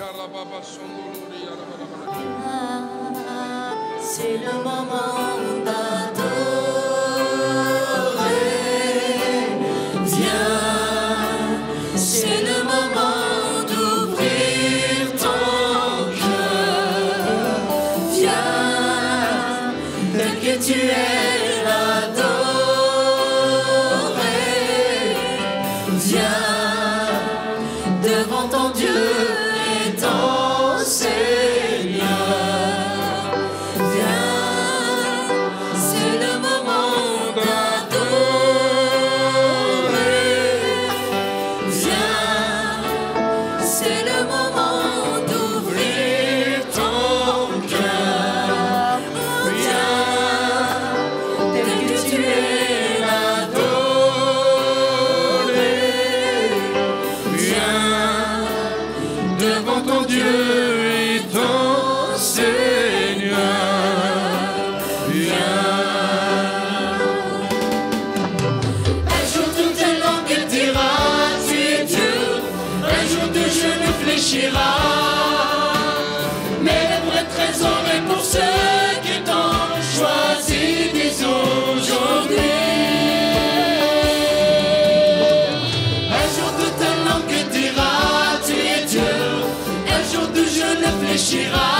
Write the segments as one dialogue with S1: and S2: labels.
S1: Selam aman déchira.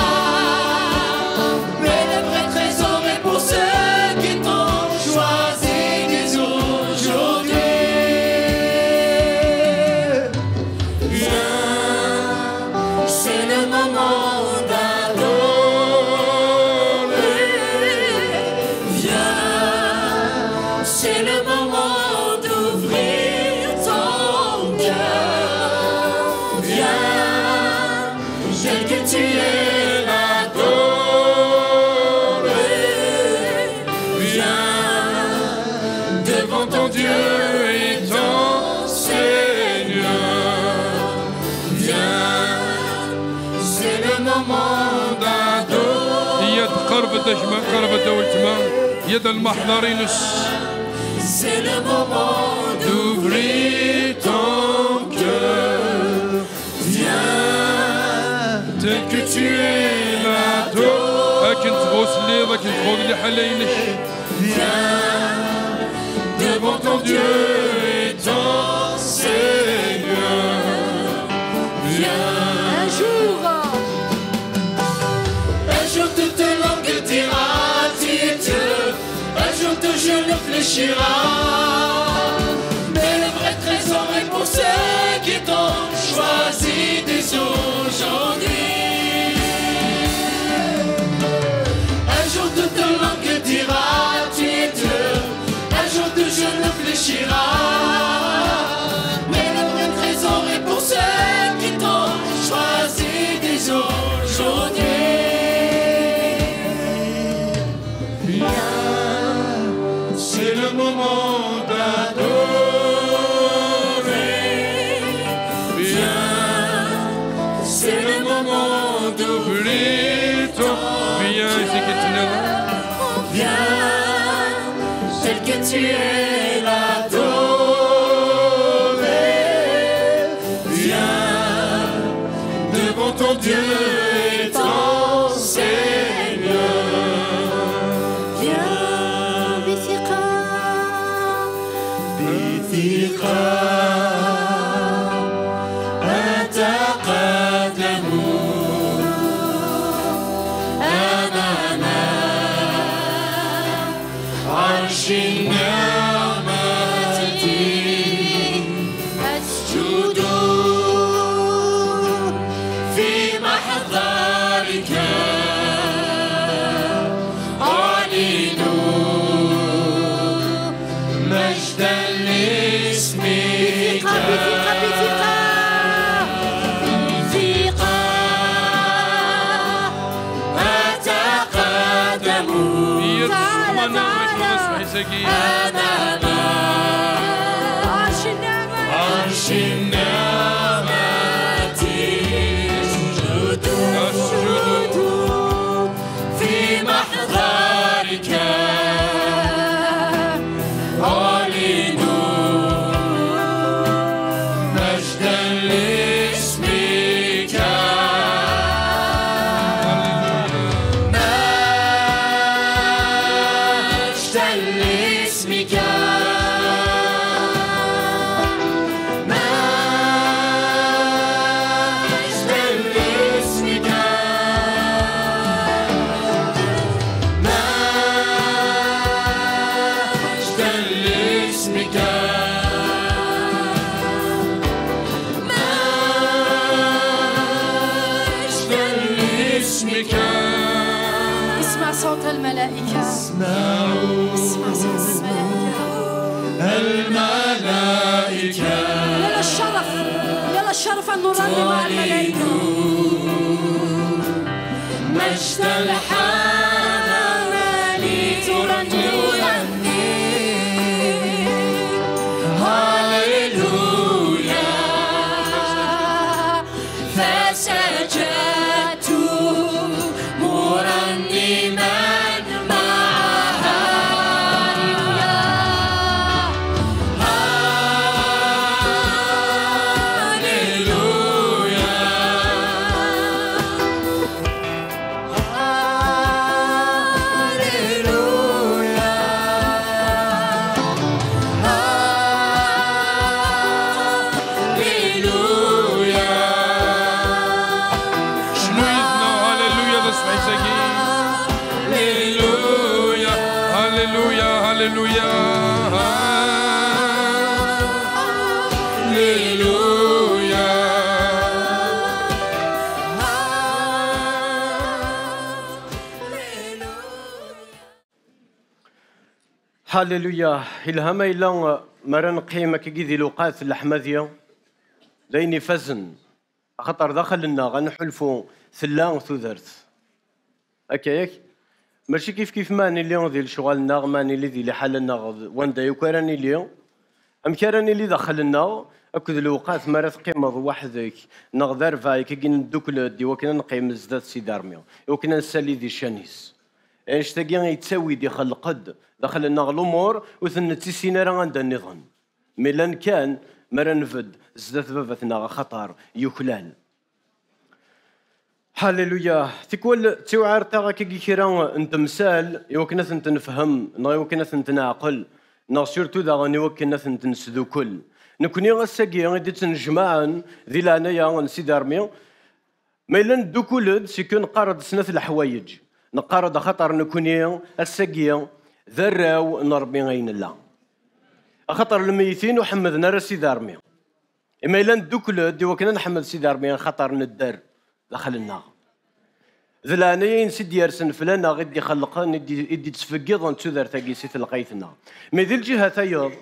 S1: Viens, C'est le moment d'ouvrir ton cœur. Viens, dès que tu es là. Viens devant ton Dieu. Mais le vrai trésor est pour ceux qui t'ont choisi dès aujourd'hui. Un jour de demain que diras tu Dieu, un jour de je ne réfléchira. Holy Ghost.
S2: هللويا الهما إلا مرن كي كيدي لوقات الأحمدية ديني فزن خاطر دخل لنا غنحلفو ثلا وثدرت هكا ياك ماشي كيف كيف ماني اليوم ديال شغلنا ماني اللي ديال حالنا واندا يكراني اليوم امكراني اللي دخل لنا اكد الوقات ما تقيمض وحدك نغدر فايك كي ندوك دي وكنا نقيم زاد سي دارميو وكنا نسالي دي شانيس ايش تاقي يتساوي داخل القد داخل لنا الامور وثن تيسين راه عندها النظام ميلان كان مرا نفد زدت بابتنا خطر يكلال هللويا تيكول تيوعر تاغا كي كيرا نتمثال يمكن نفهم نا يمكن نعقل نا سورتو دا غني يمكن نسدو كل نكوني غساكي غادي تنجمعن ذي لعنايا غنسيد رمي ما الا سيكون قرض سنة الحوايج نقارد خطر نكوني السقية ذراو نربي غين الله خطر الميتين وحمد نرى سيدي إما إلا ندوكل دي وكنا نحمد سيدي خطر ندار دخلنا ذلاني سيدي يرسن فلانا غدي خلقا ندي يدي تسفقض تسودر تاقي سيت لقيتنا مي ذي الجهة تايض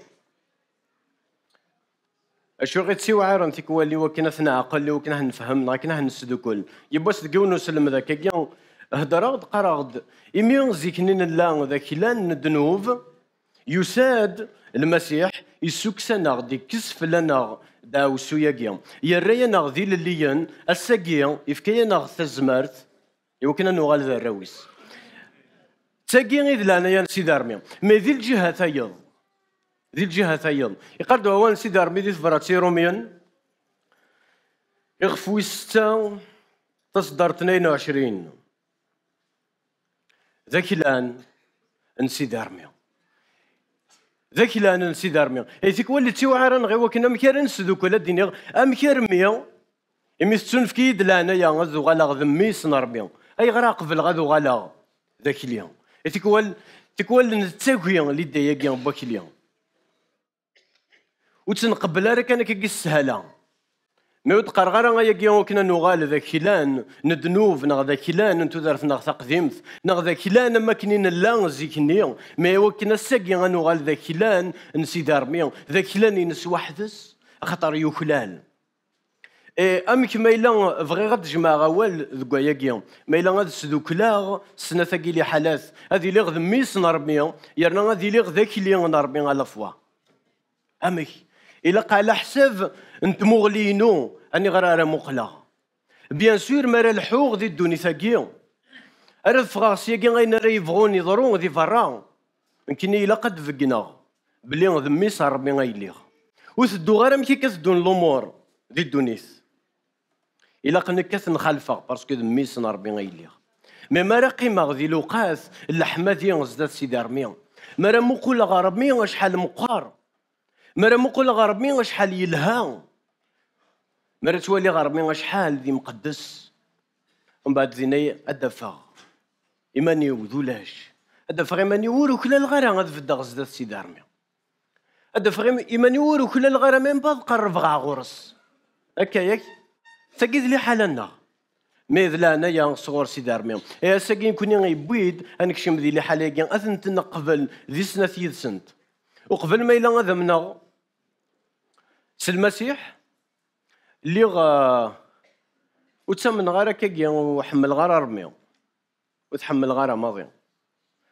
S2: اشو سي تسيو انت كوالي وكنا ثنا لي وكنا هنفهم كنا هنسدو كل يبوس تقول سلم ذاك هدرغد قرغد إمي زيكنين لا ذاك لان دنوف يساد المسيح يسوكسنا دي كسف لنا داو سوياقيا يراينا ذي لليين الساقيا يفكينا تزمرت يمكن أن نغال ذا الرويس تاقي إذ لانا يا سيدي أرمي ما ذي الجهة ثايض ذي الجهة ثايض يقال هو سيدي أرمي ذي فراتي روميان يغفوي ستة تصدر 22 ذاك الان انسدار ميو ذاك الان انسدار اي ايتيك ولي تيوعرا غير وكنا مكار نسدوك ولا ديني امكار ميو إمي كيد دلانا يا غزو غلاغ غذمي سنربي أي غراق في الغدو غلاغ ذاك اليوم إيه، تكوال ول نتاكويا اللي دايا كيان باك اليوم وتنقبل راك انا كيسهلها السهاله نعود قرغرا ياكي وكنا نغال ذا كيلان ندنوف نغ ذا كيلان انتو دارت نغ تقديمت نغ ذا كيلان ما كنين لا نيغ ما وكنا ساكي غنغال ذا كيلان نسي دارمي ذا كيلان ينس وحدس خطر اي ام كي الا فغي غد جمع غوال ذوك ياكي ما غد سدو سدوكلاغ سنا ثاكي لي حالات هذي لي غد ميس نربي يرنا غادي لي ذاك لي نربي على فوا امك الا قال حساب انت مغلينو اني غير ارى مقلا بيان سور مرا الحوغ دي الدوني ثاقي ارى الفغاغ كي غاين راه يبغون يضرون ذي فرا يمكن الا قد فقنا بلي ذمي صار ربي غايليغ وثدو غير مكي كثدون الامور دي الدونيس الا قلنا كاس نخالفه باسكو ذمي صنا ربي غايليغ مي مارا قيمة ذي لوقاس اللحمة ديال زدات سيدي رميان مرا مقول غربي شحال مقار مرا مقول غربي شحال يلهام ولي غرب من شحال ذي مقدس ومن بعد ذيني الدفا إيماني وذولاش الدفا إيماني ورو كل الغرا غاد في الدغز ذات سيدي رمي الدفا إيماني ورو كل الغرا من بعد قرب غا غرس هكا ياك تاكيد لي حالنا مي ذلانا يا صغور سيدي رميم يا ساكين كوني غيبويد شم ذي لي حالاكي اثنتنا قبل ذي سنة سنت وقبل ما إلا غاذمنا سي المسيح اللي غا وتسمن غير كي وحمل غير رمي وتحمل غير ماضي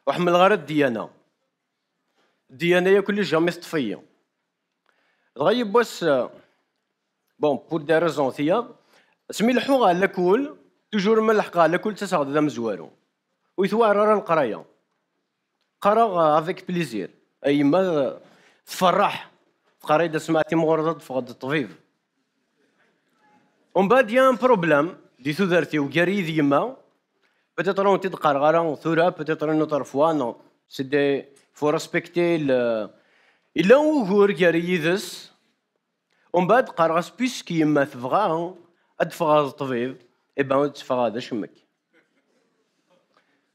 S2: وحمل غير الديانه الديانه هي كل جامي طفيه غايب بس بون بور دي ريزون ثيا سمي الحوغا لا كول توجور من الحقا لا كول تسغد لا مزوارو ويثوار القرايه قرا افيك بليزير اي ما تفرح قريت سمعتي مغرضه فقد الطبيب ومن بعد يا ان بروبليم دي سوزارتي وكاري يما peut-être on était قرغرة ثورة peut-être une autre fois non c'est des faut إلا وغور كاري يدس ومن بعد قرغس بيسكي يما تبغى ادفع هذا الطبيب اي بان تدفع هذا شمك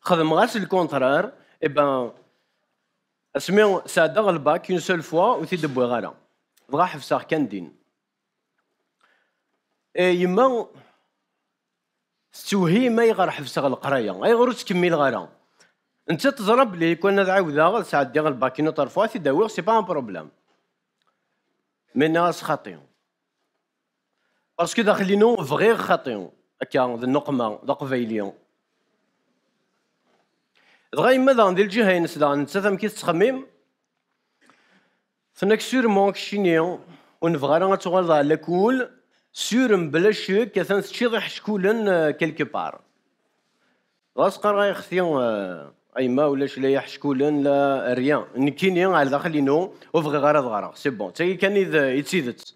S2: خدم غاس الكونترار اي بان اسمي سادغ الباك اون سول فوا وتيدبوي غالا بغا حفصه كان دين إيه، يما استوهيم ايغار حفصه القرايه ايغار تكمل غيرها انت تضرب لي كون هذا عاودها غير سعدي غير الباكين نوتر فوا سي با ان بروبليم مي ناس خاطي باسكو داخلينو فغير خاطي هكا ذا النقمه ذا قبيليون دغا يما ذا ندير الجهه ينس ذا انت ثم كي تخمم ثناك سيرمون كشينيون ونبغى راه تغلظ على سور بلاش كثن تشيضح شكولا آه، كيلكو بار غاس قرا يخثي آه، ايما ولا لا يحشكولا لا ريان نكيني على داخل ينو وفغي غرض غرا سي بون تاي كان يتسيدت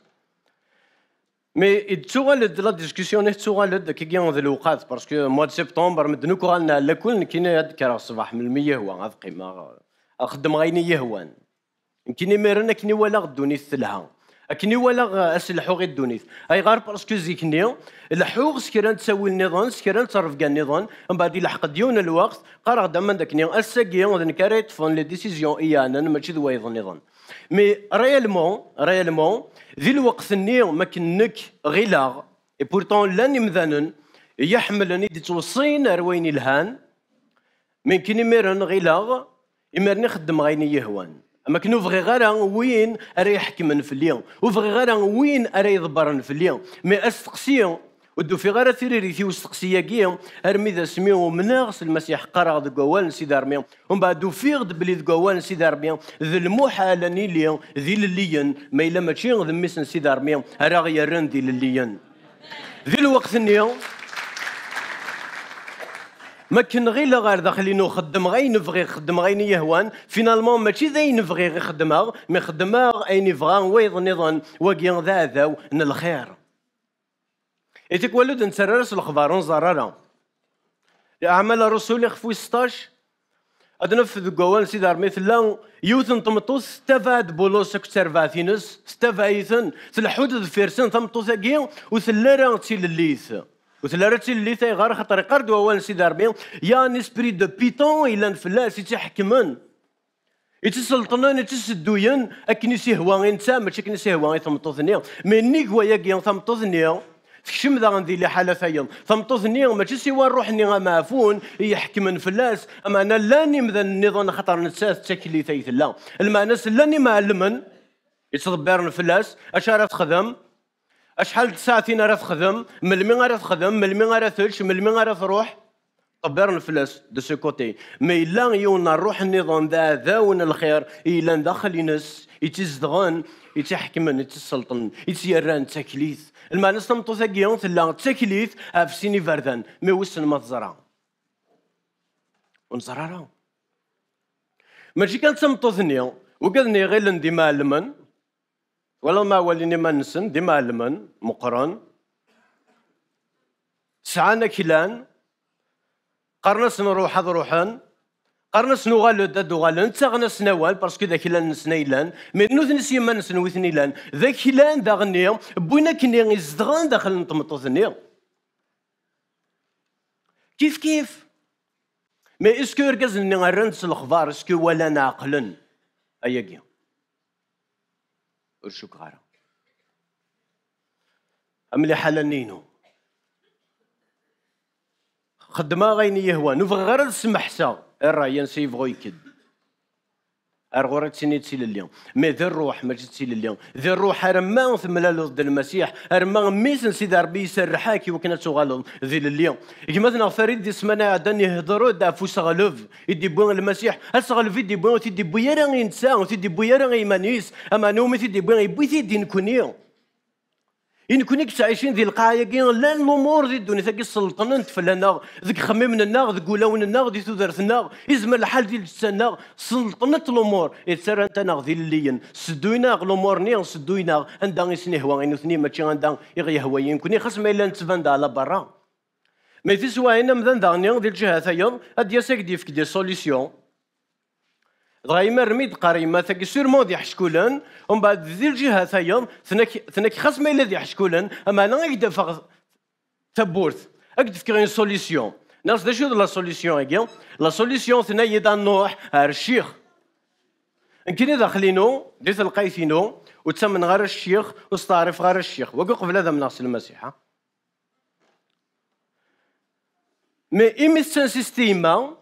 S2: مي تسوغالد لا ديسكسيون تسوغالد كي كيان ذا الوقات باسكو مواد سبتمبر مدنو كوغالنا لا كل نكيني هاد كرا الصباح من المية هو غاد قيمة آه، اخدم غيني يهوان نكيني ميرنا كيني ولا غدوني الثلها اكني ولا اسلحو غير اي ايغار باسكو زيكني الحوغ سكران تساوي النظام سكرا ترفقا النظام من بعد يلحق ديون الوقت قرا دما داكني الساكي ذن كاري فون لي ديسيزيون انا ماشي ذوايض النظام مي ريالمون ريالمون ذي الوقت ني ما كنك غيلاغ اي بورتون لاني مذانن يحملني دي توصين رويني الهان من كني ميرن غيلاغ يمرني خدم غيني يهوان اما كنو فغي غير وين راه يحكمن اليوم وفغي غير وين راه في اليوم مي استقسي ودو في غير ثريريثي واستقسي ياكيا ارمي ذا سميو مناغس المسيح قرا ذا قوال سيد ارميا ومن بعد دو فيغد بلي ذا قوال سيد ارميا ذي المحال نيليا ذي لليا ما الا ماشي ذميسن سيد ارميا راغي رن ذي لليا ذي الوقت النيا ما كن غير لغار داخل انه خدم غير نفغي خدم غير يهوان فينالمون ماشي ذا نفغي غير خدمها مي خدمها اي يبغى ويض نظن واقي ذا ذاو ان الخير ايتك ولد نسررس الخبار ونزرارا اعمال الرسول خفوي 16 أدنف ذقوان سيدار أرميث لا يوثن طمطوس استفاد بولوس كترفاثينس استفايثن تلحود فيرسن ثمطوس أجيو وثلرا تسيل الليث وثلاثه اللي تاي غير خاطر يقردوا اول سي ربي يا نسبري دو بيتون الا سي سيتي حكمن يتسلطنون يتسدوين اكن غير انسان ماشي كن يسهوا ثمطوثني مي نيك وياك ثمطوثني تكشم ذا غندي لي حالة ثايض فمطوثني ماشي سوى روحني معفون يحكمن فلاس اما انا لاني مذا النظام خطر نساس تشكلي ثايث لا المعنى لاني معلمن يتصبرن فلاس اشارة تخدم اشحال ساعتين راه تخدم من المين راه تخدم من المين راه تلش المين راه تروح طبر الفلاس دو سو كوتي مي لا يونا روح النظام ذا ذاون الخير الا داخل ينس يتزدغن يتحكمن يتسلطن يتيران تكليث المعنى سمطو ثقيون ثلا تكليث سيني فردان مي وسن ما تزرع ونزرع ماشي كان سمطو ثنيا وقالني غير لندي معلمن ولا ما ما نسن ديما لمن مقرن سعانا كيلان قرنس نروح هذ روحان قرنس نغال داد غالن غنس نوال باسكو ذاك لان نسنا يلان مي نوثن ما نسن وثني إلان ذاك لان دا غنيا بوينا كني يزدغان داخل نطمطوثني كيف كيف مي اسكو ركز نغرنس الخبار اسكو ولا ناقلن اياكي شکرارا املي حلنينو خدمة غيني يهوى نفغر السمحسة الرايان سيفغو يكد ارغوري تسيني تسيل اليوم ما ذي الروح ما جت تسيل اليوم ذي الروح ارما ثملا ضد المسيح أرمان ميسن سيدي ربي يسرحاك وكنا تغالو ذي اليوم إذا مثلا فريد دي سمانا عدن يهضروا دا فوس غلوف يدي بوين المسيح اسغلوف يدي بوين تيدي بويا راه ينسى تيدي بويا راه يمانيس اما نومي تيدي بوين يبوي تيدي نكونيو إن كنت عايشين ذي القاية كي لا الأمور ذي الدنيا ثاكي السلطنة نتفلانا ذيك خميمنا ذيك قلاوننا ذي ثوذرتنا إزما الحال ذي لسانا سلطنة الأمور إتسرى أنت ذي اللين سدوينا الأمور ني سدوينا عندها غيسني هوا غي ثني ماشي عندها غي هوايين كوني خاص ما إلا نتفان على برا ما في هنا مذن ذا ذي الجهة ثيض أديا ساك ديفك دي سوليسيون غايما رميد قريمة ثاك سيرمون يحشكولن ومن بعد ذي الجهة ثايا ثناك ثناك خاص ما يحشكولن أما أنا غير دافع تبورث أك تفكر إن سوليسيون ناس دا شو لا سوليسيون هكا لا سوليسيون ثنايا دا نوح هار الشيخ كي داخلينو ديت القايثينو وتسمن غير الشيخ وستعرف غير الشيخ وقف قبل هذا من ناس المسيحة مي إيمي سان سيستيما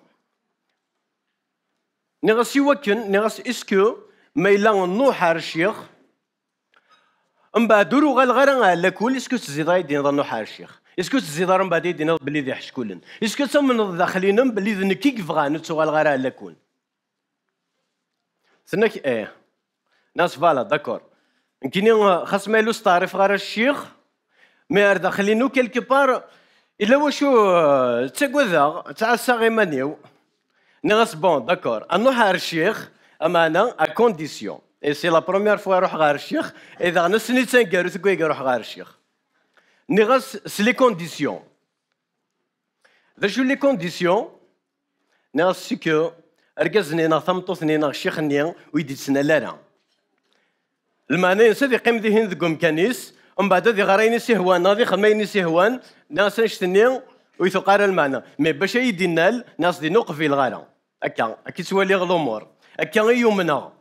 S2: نغس يوكن نغس اسكو ميلان نوح الشيخ ام بادرو غال على كل اسكو تزيد دين نوح الشيخ اسكو تزيد من بعدي دين بلي ذي حشكولن اسكو من داخلين بلي ذن كيك فغان تسوغال على كل سنك ايه ناس فالا داكور يمكن خاص ما يلوس تعرف غير الشيخ مي داخلينو كيلكو بار الا واشو تاكوذا تاع الساغي مانيو ناس بون داكور نروح على الشيخ امانه ا كونديسيون اي سي لا بروميير فوا روح غار الشيخ اذا نسني تنكارو تكوي نروح غير الشيخ سي لي كونديسيون ذا شو لي كونديسيون ناس سيكو ركزني نا ثمطوثني نا الشيخني ويدي تسنا لا لا المعنى ينسى ذي قيم ذي هند كانيس ومن بعد ذي غرايني ناضي ذي سي هوان ناس نشتني ويثقار المعنى مي باش النال ناس دي نوقف في الغاره هكا كي تواليغ الامور هكا يومنا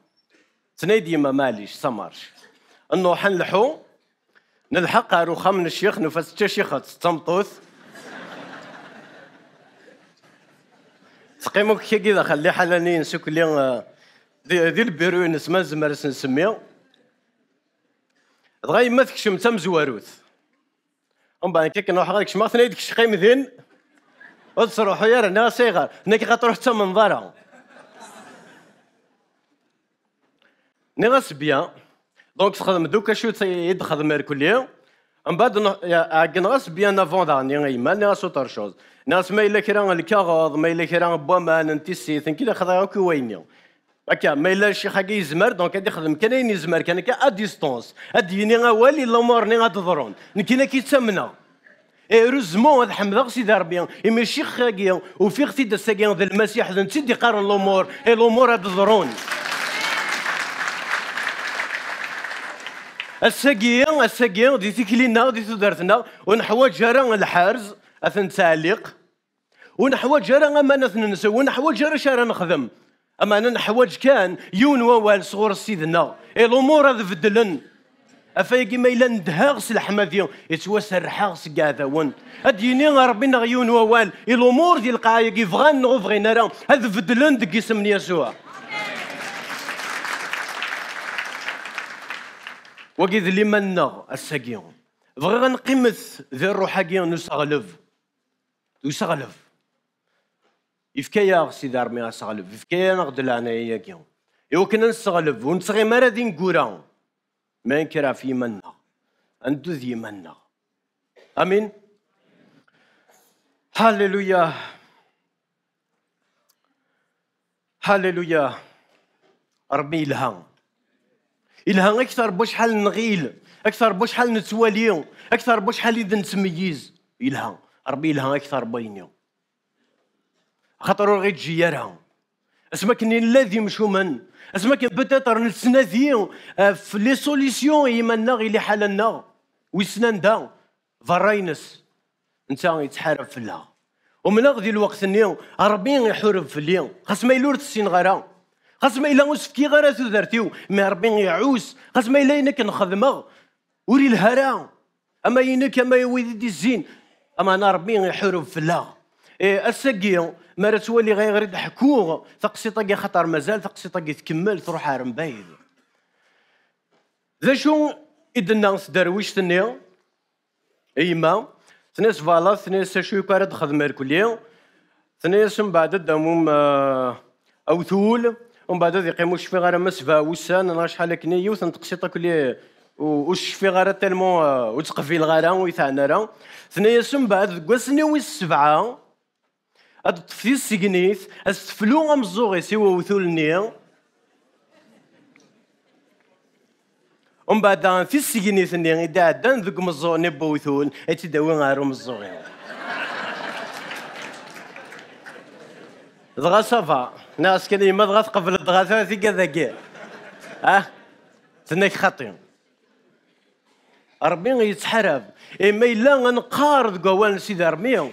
S2: تناي ديما ماليش سامارش انه حنلحو نلحق روخا من الشيخ نفس تا شيخات تمطوث تقيمو كي كذا خلي حلاني نسوك لي ذي البيرو نسمى زمر نسميو دغيا ما تكشم تم زواروث ومن بعد كي كنروح غير كشما ثنايا ديك الشقيم ذين اصر وحيار انا نكي نك غتروح من منظرها ني غسبيا دونك تخدم دوكا شو تيد خدم كل يوم من بعد نغس بيان افون داني غيما ني اوتر شوز ناس ما الا كرا الكاغوض ما الا كرا بوامان انتي سيثن كي خضا كي ويني هكا ما الا شي حاجه يزمر دونك غادي يخدم كان يزمر كان كا ا ديستونس اديني غوالي لامور ني غتضرون نكينا كيتسمنا ايروزمون هذا حمد سيدي ربي يمشي خاكيا وفي غتي دساكيا ذا المسيح ذا نسيدي قارن الامور اي الامور هاد الظرون الساقية الساقية دي تكلينا دي تدارتنا ونحواج راه الحارز اثن تعليق ونحواج راه امانة ننسو ونحواج راه نخدم اما انا نحواج كان يون ووال صغور سيدنا اي الامور هذا فدلن افايقي ما الا يتوا الحماديون يتواسرحاغس ون اديني ربي نغيون ووال الامور ديال القايق يفغان نغو فغينا راه هذا فدلن دك اسم يسوع وكيد اللي منا الساقيون بغينا نقيمث ذي الروحاقيون نسغلف نسغلف يفكايا سيدي رمي غسغلف يفكايا نغدل انايا كيون ايوا كنا نسغلف ونسغي مرا دين كورا من كرا في منا أن ذي منا أمين هللويا هللويا ربي إلهام إلهام أكثر بوش حال نغيل أكثر بوش حال نتوالي أكثر بوش حال إذا نتميز إلهام ربي إلهام أكثر بيني خاطر غير تجي أسمك اسمك الذي من اسمك بتاتر نتسناذيو في لي سوليسيون يمنا غير حالنا ويسنان دا فراينس نتا يتحارب في الله ومن غدي الوقت ني ربي يحارب في الليل خاص ما يلور السين غرا خاص ما الا وسفكي غرا تدرتيو مي ربي يعوس خاص ما الا انك نخدمه وري الهرا اما ينك اما يويدي الزين اما انا ربي يحارب في الله إيه، الساقيه ما تولي غير يضحكوغ تقسيطك خطر مازال تقسيطك تكمل تروح عارم بعيد ذا شو ناس درويش تنيا إيما ثنيس فالا ثنيس شو كارد خدمة الكلية ثنيس من بعد دموم آه، أو ثول ومن بعد ذي قيمو شفي غير مسفا وسان انا شحال كني يوثن تقسيطه وش في غير تالمون آه، وتقفي الغارة ويثعنا ثنيا من بعد كواسني وي السبعة هاد الطفيس سيغنيت استفلو امزوغي سوا وثول ومن بعد في السجنيس اللي غدا عدا نذق مزو نبوثون اتي داوي غارو مزوغي دغا صافا ناس كان يما دغا تقبل دغا ثلاثي كذا كي ها تناك خاطي ربي يتحرب اما الا نقارض قوال سيدي ربي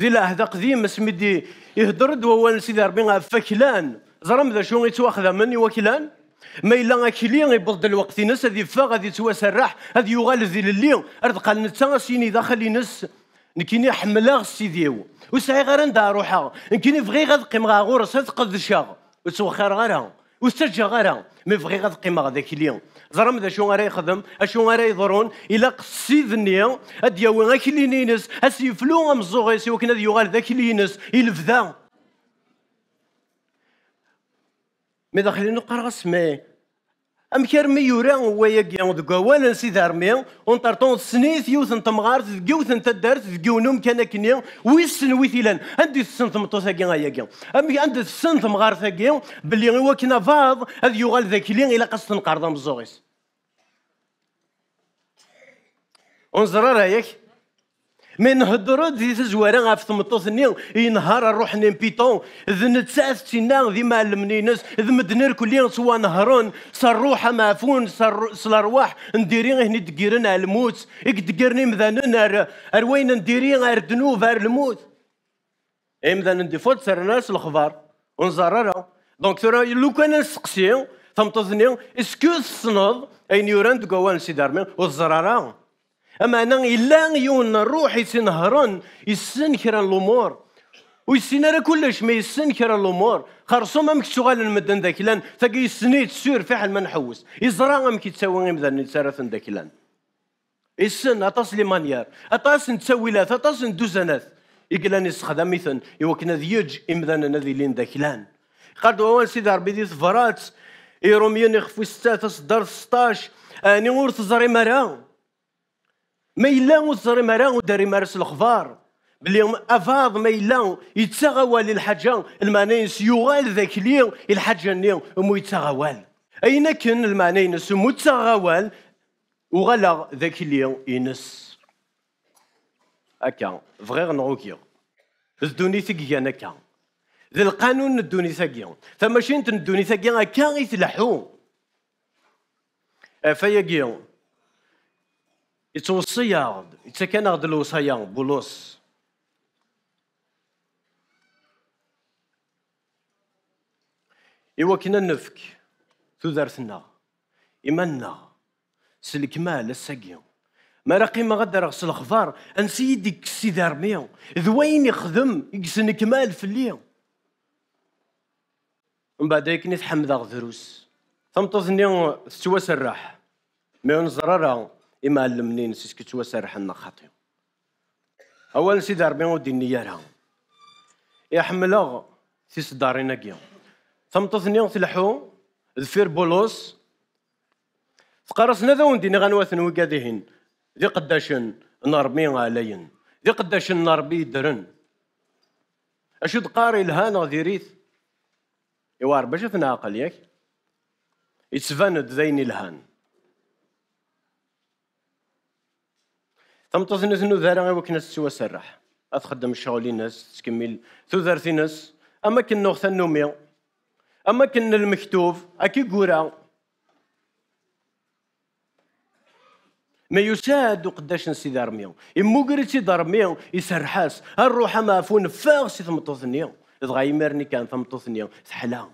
S2: ذي هذا قديم اسمي يهدر هو سيدي ربي غا فكلان زرم ذا شو يتواخذ مني وكلان ما الا غاكلي غيبض الوقت ينس هذه فا غادي يتوسرح هذه يغال ذي للي ارد قال نتا سيني داخل ينس نكيني حملا سيديو وسعي غير ندا روحها نكيني بغي غادقيم غا غورس تقدشا وتوخر غيرها وسترجع غيرها مي بغي غادقيم غاداك اليوم ظرم ذا شو غير يخدم اشو غير يضرون الا قصي ذنيا اد ياوي ام زوغي سي وكنا ذي يغال ذاك لينس يلفذا مي داخلين نقرا اسمي أمك رمي يورا وياكي دك ولا سيدي رمي ونطرطون سنيث يوث تمغارت دك يوث تدارت دك ونوم كان كني ويسن ويثيلان عندي السن تمطوس هاكي هاكي أمي عندي السن تمغارت هاكي بلي هو كنا فاض هذا يغال ذاك اللي الى قصة نقرض مزوغيس ونزرار رايك ما نهضرو في تزوارا غاف تمطوثني ينهار نروح بيتون ذ نتساس تينا ذي معلمني ناس ذ مدنير كلي سوا نهرون صروحة معفون صلارواح نديري هني دقيرن على الموت إك دقيرني مذانن اروين وين نديري غير دنوف ار الموت إي مذان نديفوت سرناس الخبار ونزررها دونك ترى لو كان نسقسي تمطوثني اسكو تصنض اين يوران دكوان سيدارمين والزرارة اما انا الا يون الروح يسنهرن يسن كرا الامور ويسين راه كلش ما يسن كرا الامور خرصوم امك شغال المدن ذاك لان تلقى يسنيت سور فحل ما نحوس يزرا امك يتساوي مذن يتسارثن ذاك لان يسن اطاس لي مانيار اطاس نتساوي لاث اطاس ندوزناث يقلان يستخدم مثلا يوكنا ذيج امذان نذي لين ذاك لان قد وان سيدي ربي ذي فرات يروميون يخفو ستة تصدر 16 اني ورث تزري مرا ما يلا وصري مرا ودار مارس الخفار بلي افاض ما يلا يتساغوال الحاجه المانينس يوال ذاك اليوم الحاجه نيو مو يتساغوال اين كان المانينس مو يتساغوال وغلا ذاك اليوم ينس هكا فغير نغوكيا الدوني ثقيا نكا ذا القانون الدوني ثقيا فماشي انت الدوني ثقيا هكا يتلحو فيا يتوصيارد يتكنارد الوصايا بولوس إوا كنا نفك ثوذرتنا إيماننا سلكمال الساقيون ما راقي ما غدر غسل الخفار أن ديك السيد رميو ذوين يخدم يقسن كمال في الليل من بعد هيك نتحمد ذروس تمطوثني سراح ما نزرر إما علمني نسيس كتوسرح لنا خاطي أولا سيدي ربي ودي النية سيس يحملها تيس ثم أكيا ثمتثني وثلحو ذفير بولوس فقرصنا ذون ديني غنواثن وكاديهن ذي قداشن نربي علين ذي قداشن نربي درن أشو تقاري الهانا ذي ريث إيوا ربي شفنا عقل ياك يتسفاند ذين الهان تمططني وكنا إوكنا سرح أتخدم الشغل الناس تكمل ثوذارتي ناس أما كنوغ ثنومي أما كن المكتوب أكي قورا ما يساد قداش نسي ميو إمو قريتي دارميو يسرحاس الروحة ما فون فاغ سي ثمطوثنيو اذ يمرني كان ثمطوثنيو سحلا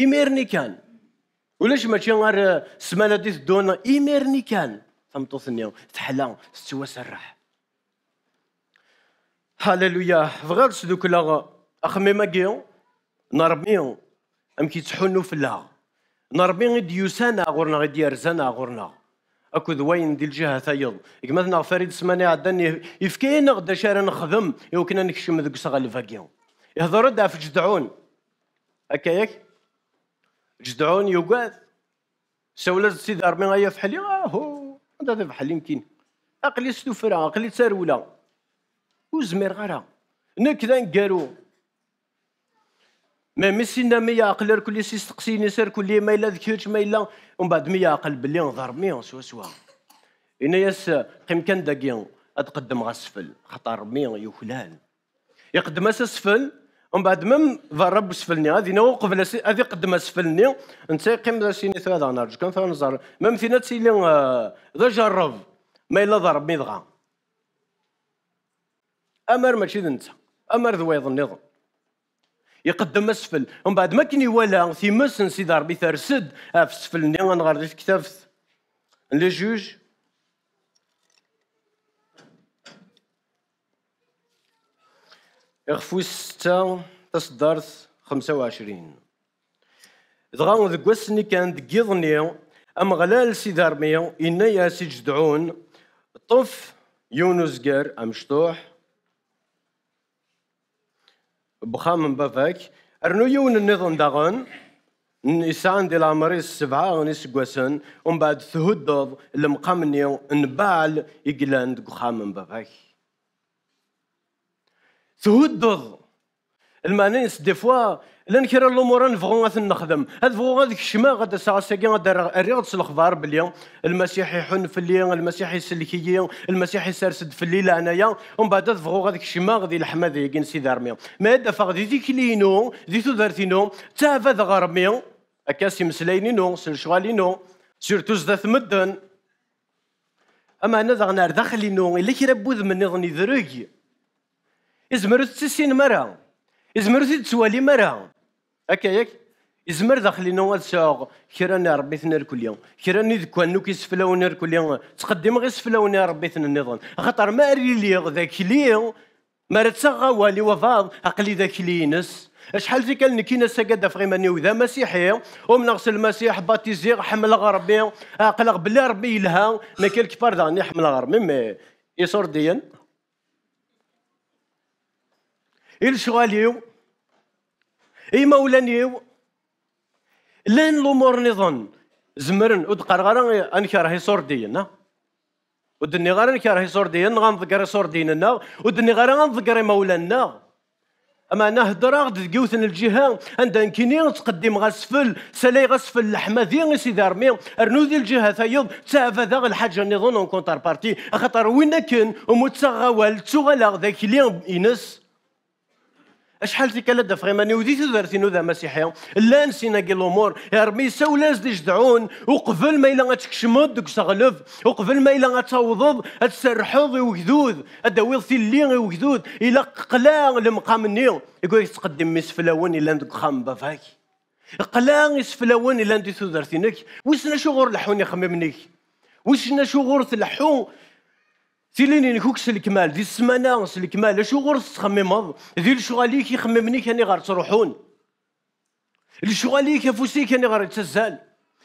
S2: إميرني كان ولاش ماشي غير السمانه دي تدون إيميرني كان تحلا تحلى سرح هاليلويا فغير سدوك لا أخمي ماكيون نربيون أم كيتحنو في الله نربي غيد يوسانا غورنا غيد يرزانا غورنا اكو دوين ديال الجهه ثايض كما فريد سماني عداني يفكينا غدا شارع نخدم يمكن نكشم ذوك صغا الفاكيون يهضروا دا في جدعون هكا ياك جدعون يقاث سولا سيد ارمين غايا فحالي اهو هذا فحالي يمكن اقلي استفرا اقلي تارولا وزمير غارا نكذا نقارو ما مسينا مي يعقل كل سي سقسيني سير كل ما الا ذكرت ما الا ومن بعد مي يعقل بلي نضرب مي سوا سوا انا ياس قيم كان داكيون اتقدم غا السفل خاطر مي يوكلان يقدم اسفل السفل ومن بعد مم ضرب سفلني هذه نو قبل هذه قدم سفلني انت قيم سيني ثلاثه نرجع كان ثلاثه نزار مم فينا اللي آه، ذا جرب ما الا ضرب مي ضغا امر ماشي انت امر ذويض النظام يقدم اسفل ومن بعد ما كان يوالا ثيمس سيدي ربي ترسد في السفل ني غنغار في كتاب لي جوج اغفوس ستة تصدرت خمسة وعشرين دغا ذك واسني كان دك يضني أمغلال سيدي رمية إنيا سجدعون طف يونس أم شطوح بخام بافاك أرنو يون النظام داغن نسان دي العمر السبعة ونسقوسن ومن بعد تهدض المقامني نبال يقلان دقخام بافاك تهدض المانيس دي فوا لان كرا الامور نبغوا غاث نخدم هاد فغون غادي كشما غادا ساعه ساكي غادا الريغ الاخبار بلي المسيح يحن في الليل المسيح يسلكي المسيح يسرسد في الليل انايا ومن بعد فغون غاد كشما غادي الحما ذي كين سيدي رمي ما هاد فغادي ذيك لينو ذي تودرتينو تافا ذا غرمي سي سيمسلاينينو نو سيرتو زدات مدن اما انا زغنار داخلي نو الا كي ربوذ مني غني ذروكي يزمر تسين مرة يزمر تسوالي مرة هكا ياك يزمر داخل نواد ساغ كرا ربي ثنا كل يوم كرا نذكوان نو كيسفلاونا كل يوم تقدم غير سفلاونا ربي ثنا النظام خاطر ما ريلي ذاك لي ما رتسغى والي وفاض عقلي ذاك لي ينس شحال ذيك كينا سكادة في غيماني وذا مسيحي ومن غسل المسيح باتيزيغ حمل غربي اقلق بلا ربي يلها ما كان كبار داني حمل غربي مي يصور ديان الشغاليو اي مولانيو لان الامور نظن زمرن ودقر غير انكر راهي صور ديننا ودني غير انكر راهي صور ديالنا غنذكر صور ديننا ودني غير غنذكر مولانا اما انا غد قوثن الجهه عند كيني تقدم غسفل سلاي غسفل اللحمه ديال سيدي رمي رنو ديال الجهه ثيض تافا هذا الحاجه نظن اون كونتر بارتي خاطر وين كان تو تغلى ذاك اللي ينس شحال تيكالا فريماني ودي تدرتي نوذا مسيحية لا نسينا كي الامور يا ربي سولاز دي جدعون وقبل ما الا غتكشمد دوك وقبل ما الا غتوضض تسرحوض وكذوذ اداويض في اللي وكذوذ الا قلا المقام ني يقول تقدم مسفلاون الا دوك خام بافاك قلا اسفلاون الا دي تدرتي نك وشنا شغور لحوني خممنيك وشنا شغور تلحو تيليني نكوكس الكمال ذي السمانة الكمال اشو غرس تخممض ذي الشغاليك يخممني كاني غار تروحون الشغاليك فوسي كاني غار يتزال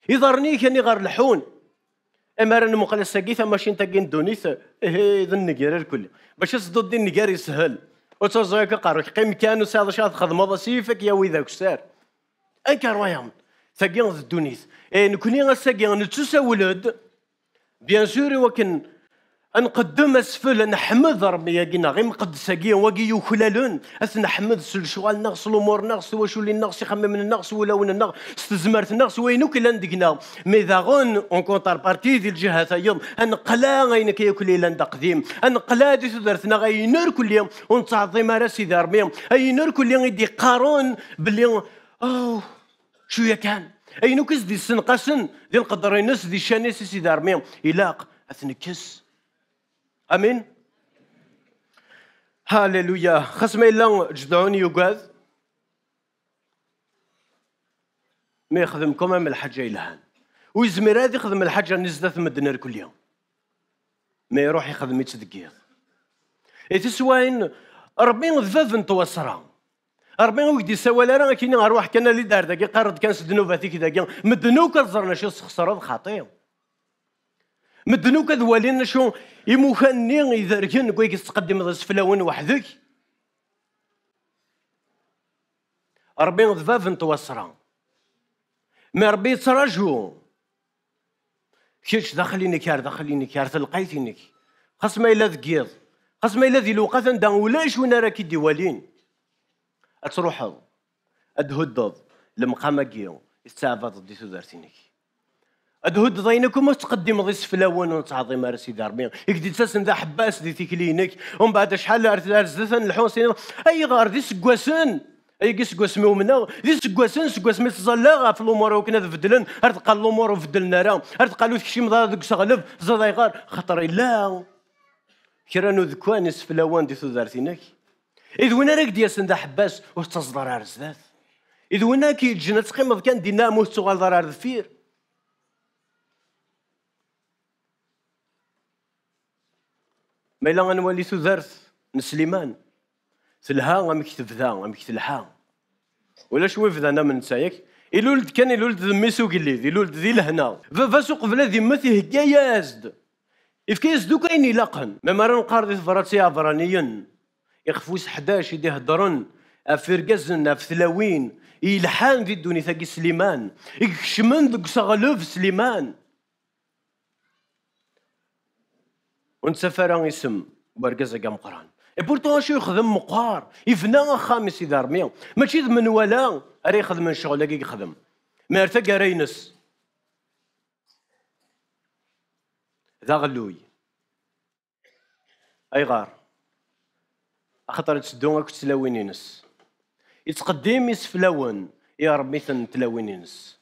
S2: يضرني كاني غار لحون امار انا مقال الساقي ماشي نتاقين دونيس ايه ذا النقير الكل باش الدين النقير يسهل وتوزعك قارك قيم كانو ساد شاد خدمة سيفك يا ويذاك سار انكر ساقين ذا الدونيث ايه نكوني ساقين نتسوسا ولد بيان سور وكن نقدم اسفل نحمد ربي يا ياكينا غير مقدسه كي واكي يخلالون اس نحمد سل شوال غسل امورنا سوا واش ولي نغس من النغس ولا استزمرت استزمرتنا وينو كلا ندقنا مي غون اون كونتر بارتي ديال الجهه يوم انقلا غين كي ياكل الى قديم انقلا دي تدرتنا غينور كل يوم راسي دار مي اي نور كل يوم يدي قارون بلي او شويه كان اي نوكس دي دي ديال قدرينس دي شانيس دار مي الاق اثنكس امين هاليلويا ما الا جدعوني يقاذ ما يخدم من الحاجه الهان ويزمير هذه يخدم الحاجه نزدات مدنار كل يوم ما يروح يخدم يتدقيض يتسواين ربي ذباب نتواصرا ربي ويدي سوال راه كاين ارواح كان اللي دار داك قرض كان نوفا هذيك داك مدنوك زرنا شي خسرت خطير مدنو كذ والين شو اذا رجن كويك تقدم السفلاون وحدك ربي ضفاف نتوسرا ما ربي تراجو كيش داخليني كار داخليني كار تلقيتينك خاص ما الا ذكيض خاص ما الا ذي لوقات ندا ولا شو انا راكي ديوالين اتروحو ادهدض لمقامك يو استعفاض ديسو تودرتينك أدهد ضينكم وتقدم غير سفلاون ونتعظم على سيدي ربي يكدي تسن ذا حباس ديتي تيكلينك ومن بعد شحال الحون الحوصين أي غار دي سكواسن أي كي سكواس مؤمنة دي سكواسن سكواس مي تزلا في الأمور وكنا فدلن ارد قال الأمور وفدلنا راه ارد قالوا لو تكشي مضاد دوك سغلب زاد غار خطر لا كرا نذكوان سفلاوان دي تودارتينك إذ وين راك دياسن ذا حباس وتصدر ارزدث إذ وين كي تجنا تقيمض كان دينا موت ضرار ذفير دفير ما إلا غنولي تودرت من سليمان تلها غامك تبدا غامك تلحا ولا شوي فدا انا من نسايك الولد كان الولد ذمي سوق ذي الولد ذي لهنا بابا سوق ذي مثي هكا يازد كاين دوك كاين يلاقن ما مرة نقار فراتي فرنسي يخفوس حداش يدي هضرن اف ثلاوين يلحان ذي الدوني ثاقي سليمان يكشمن ذوك سغلوف سليمان ونسفر يسم وبرقزة قام قران بورتو شو يخدم مقار يفنى خامس إذا رمية ماشي من ولا راه يخدم من شغل لقي يخدم ما ارتقى رينس ذا غلوي أي غار خاطر تسدو هاك تلاوين يتقدم يسفلون يا ربي ثن تلاوينينس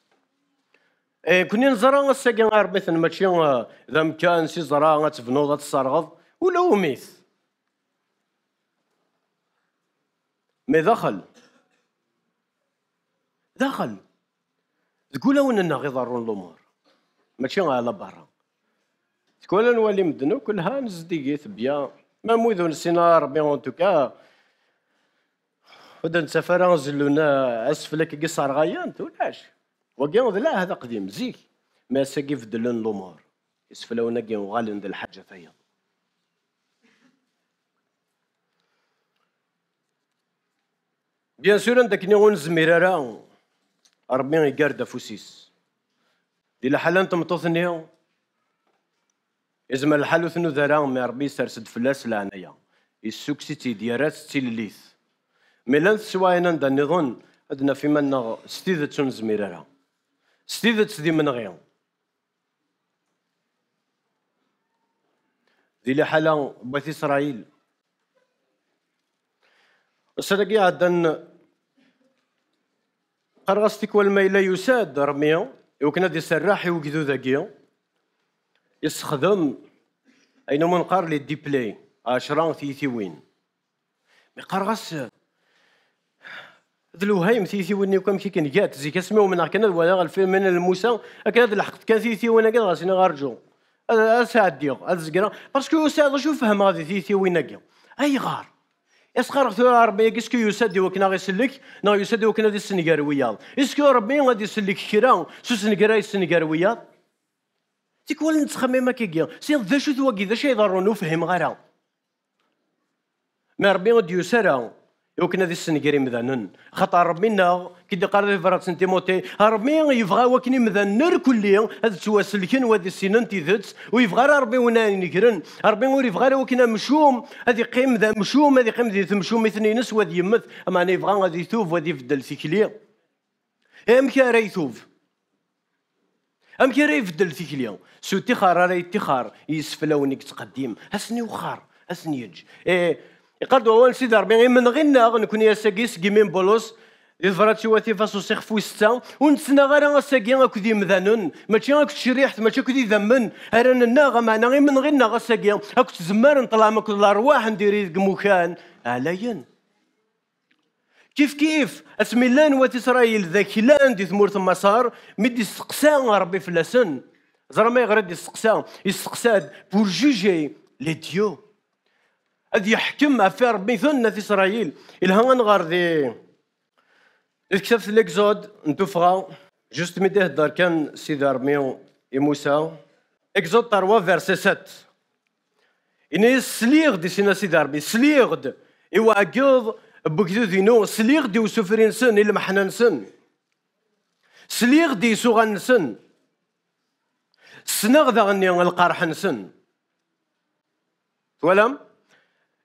S2: إيه، كنين نزرا الساكي عربيث مثل ماشي آه، ذا مكان سي زرا غتبنوض غتسرغض ولا وميث مي دخل دخل تقول وين انه غيضرون الامور ماشي على برا تقول نولي مدنو كلها نزديكي بيا ما موذون سينا ربي اون توكا ودن سفر نزلونا اسفلك قصر غايا لاش وكان لا هذا قديم زيك ما سقف دلن لومار اسفلو نقي وغالن ذي الحاجة فيض بيان سور عندك نيغون زميرارا ربي يقارد فوسيس دي الحالة انت متوثنيو إزما الحال ثنو ذرا مي ربي سرسد فلاس لعنايا السوكسيتي ديالات ديارات ستي ليث مي لان سواينا نظن عندنا في ستيذة تون زميرارا ستيفت دي من غير دي لحالة بث إسرائيل السرقية عدن قرغستك والميلة يساد رميا وكنا دي سراح يوجدو ذاكيا يستخدم أين من قار لي ديبلاي عشرة ثيثي وين مي قرغس ذلوهيم ثيثي وني وكم كي كان جات زي كسمي ومن هكا ولا من الموسى هكا هذا الحق كان ثيثي وانا كان غاسين غارجو اسعديغ ازقرا باسكو يساد شو فهم هذه ثيثي وينكي اي غار اسخر ثورة ربي اسكو يسدي وكنا سلك نا يسدي وكنا دي السنغار وياض اسكو ربي غادي يسلك كيرا سو سنغار السنغار وياض تيك ولا نتخمم كي سي ذا شو ذا شي ضرو نفهم غير ما ربي غادي يسرا يمكن هذه السنقري مذنن خطر ربي ناغ كي قال في سن تيموتي ربي يفغى وكني نر كلي هذا وذي وهذا انتي تيذت ويفغى ربي ونا نكرن ربي غير يفغى وكنا مشوم هذي قيم ذا مشوم هذي قيم ذي مشوم مثل نس وذي يمث اما انا يفغى غادي يثوب وذي يفدل ثكلي ام كي راه يثوب ام كي راه يفدل ثكلي سو تيخار راه يتخار يسفلونك تقديم هسني وخار هسني يج إيه يقدوا اول سيد ربي من غينا نكون يا ساكي سكي من بولوس دي ظهرات شي واتي فاسو سيخ وستان ونتسنى غير ساكي اكدي مذانن ماشي اك تشريحت ماشي اكدي ذمن انا ناغا معنا غير من غينا غساكي اك تزمر نطلع مك الارواح ندير مكان عليا كيف كيف اسمي لان وات اسرائيل ذاك لان دي ثم صار مدي سقسا ربي فلاسن ما يغرد يستقسا يستقساد بور جوجي لي ديو اذ يحكم في ربي ثنة في اسرائيل الها نغار دي في الاكزود نتوفغا جوست ديه الدار كان سيدي ربي موسى اكزود تروا فيرسي 7 إني سليغد سينا سيد ربي سليغد يواقض بكذوذينو سليغد وسوفرين سن المحنا نسن سليغد سوغان نسن سنغدا غني القرح نسن ولم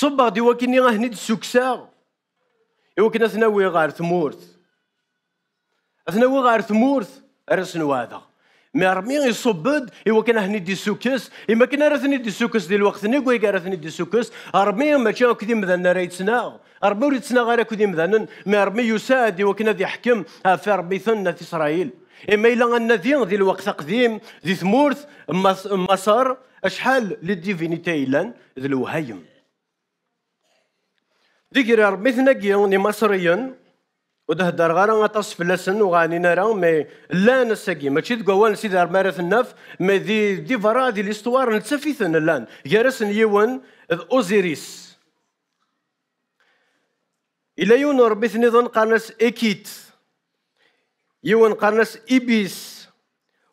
S2: صبغ دي وكني غاهني اي إوكنا ثناوي غار ثمورت ثناوي غار ثمورث راس نواذا مي رمي يصبد اي كان هني دي سوكس اي ما كنا راتني دي سوكس دي الوقت نيكو غار ثني دي سوكس رمي ماشي هاك دي مذن راه يتسنا ربي ور يتسنا غير كودي مي رمي يساد إوا كان ذي حكم في ربي ثنا في إسرائيل إما إلا غنا ذي دي الوقت قديم ذي ثمورث مصر أشحال للديفينيتي لان ذي الوهايم ديكير مثنقي ني مصريين وده دار غارا غطاس اللسن وغاني نرى مي لا نساكي ماشي دكا سيدي دار مارث النف مي دي دي فرا دي ليستوار نتسافيثن الان يارسن يون اوزيريس إلا يون ربي ثنيضن قرنس إكيت يون قرنس إبيس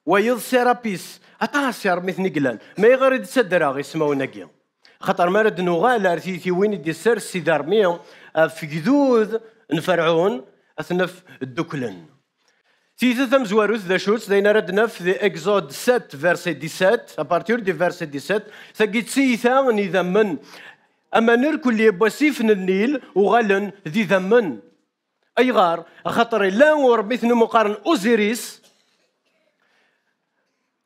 S2: ويض سيرابيس أطاس يا ربي ثنيقلان ما يغرد سدرا غي سماو خاطر ما نغال نوغال في وين دي سر سيدار رمية في جذوذ نفرعون اثنف آه، الدكلن ثم تمزواروث ذا شوت داين نف في اكزود 7 فيرسي 17 ابارتور آه، دي فيرسي 17 ثقي تسيتا ني ذمن اما نركو اللي بوسيف النيل وغلن ذي ذمن اي غار آه، خاطر لا وربي ثنو مقارن اوزيريس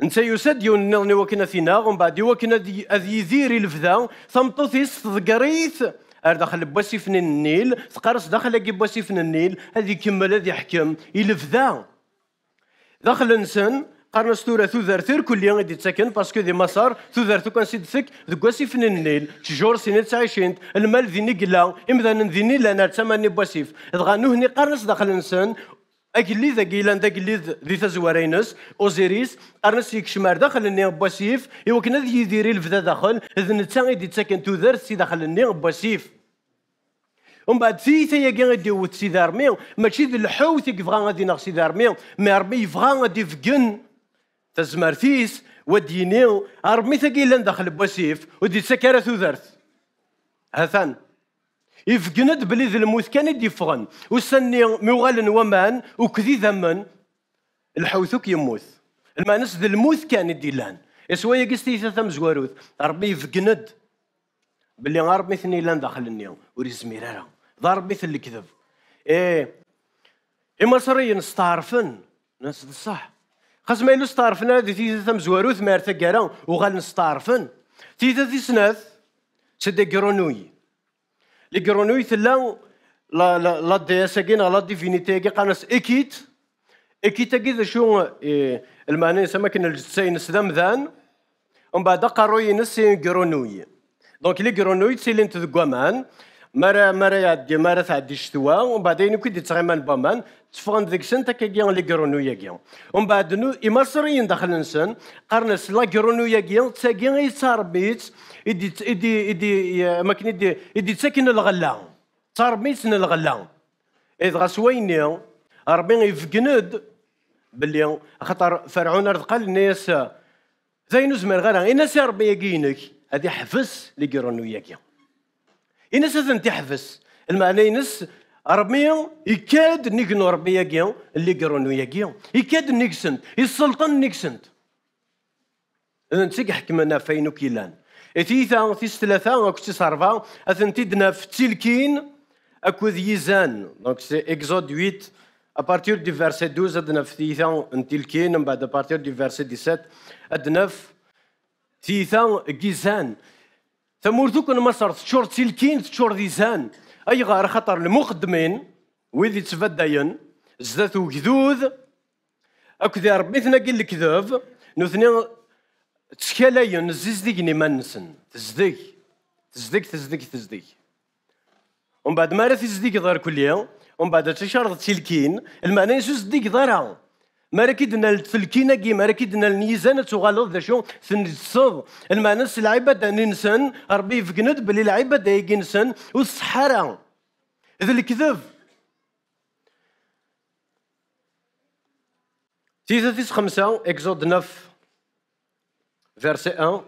S2: انت يسد يوننغني وكنا ناغ ومن بعد وكنا اذ يذيري الفذا ثمطوثيس تذكريث ار داخل بواسيفن النيل تقرص داخل بواسيفن النيل هذه كمل هذه يحكم يلفدا داخل انسان قرن ستورة ذر ثير كل يوم غادي تسكن باسكو دي مسار ذر ثو كان سيد ثك ذك واسيف النيل تجور سنة تعيشين المال ذيني قلا إمذان ذيني لنا ني بواسيف إذ غانوهني قرنس داخل إنسان اجليد اجيلان داجليد ذي تزوارينس اوزيريس ارنس يكشمر ار داخل الني بوسيف يوكن ذي يديري الفدا داخل اذ نتا دي تساكن تودرت سي داخل الني بوسيف ومن بعد سي ثياكي غادي يوت سيدي رمي ماشي ذي الحوث يبغى غادي ينغ سي رمي مي أرمي يبغى غادي يفقن تزمرتيس ودينيو أرمي ثقيلا داخل بوسيف ودي تسكر ثوذرت هثان يفقند بلي ذ الموت كان يد يفغن وسني موغال ومان وكذي ذمن الحوث يموت المانس ذ الموت كان يدي لان اسوايا قستي ثم زواروث ربي يفقند بلي غارب مثل لان داخل النيو وريز ميرارا ضارب مثل الكذب ايه المصريين ستعرفن ناس صح خاص ما يلو ستعرفن هذه تيزا ثم زواروث مارتا كارا وغال نستعرفن تيتا تيسناث سدى كرونوي لكرونوي ثلا لا لا لا دياساكين لا ديفينيتي قناص اكيت اكيت كي شو إيه، المعنى سما كان الجسين سدم ذان ومن بعد قرو ينس كرونوي دونك لي كرونوي سيلين تذكوامان مرا مرا يدي مرا تعدي شتوا ومن بعدين كي تتغيمان بامان تفغن ذيك سن كيان لي كرونويا كيان ومن بعد نو إمصريين داخل نسن قرنس لا كرونويا كيان تاكيان يتربيت يدي يدي يدي ما كان يدي يدي تسكن الغلا صار ميسن الغلا إذ غسويني ربي يفقند باللي خاطر فرعون قال الناس زين زمر غلا الناس يا ربي يقينك هذه حفس اللي قيرونو ياكي الناس لازم تحفز المعنى ينس ربي يكاد نيكنو ربي ياكي اللي قيرونو ياكي يكاد نيكسنت السلطان نيكسنت إذا نسيك حكمنا فينو كيلان إثيثا تيس ثلاثة أكتيس أربعة أثنتي دنا في تلكين أكوذ يزان دونك سي إكزود 8 à partir du verset 12 أدنا في تيثا تلكين من بعد à partir du verset 17 أدنا في تيثا جيزان ثمور ذوك مصر تشور تلكين تشور ديزان غار خطر المخدمين ويذ تفدين زدات وجذوذ أكذا ربي ثنا قال الكذاب نثني ttskalayen zzizdigen iman-nsen. Tezdeg. Tezdeg, tezdeg, ومن بعد ما راه تزديك دار كليا ومن بعد تشرط تلكين المعنى يسوس ديك دارها ما راه كيدنا كي ما راه كيدنا النيزانه ذا شو تنجسد المعنى العباده ننسن ربي يفكند بلي العباده يجي نسن والصحراء هذا الكذب تيثاثيس خمسة اكزود نف verset 1,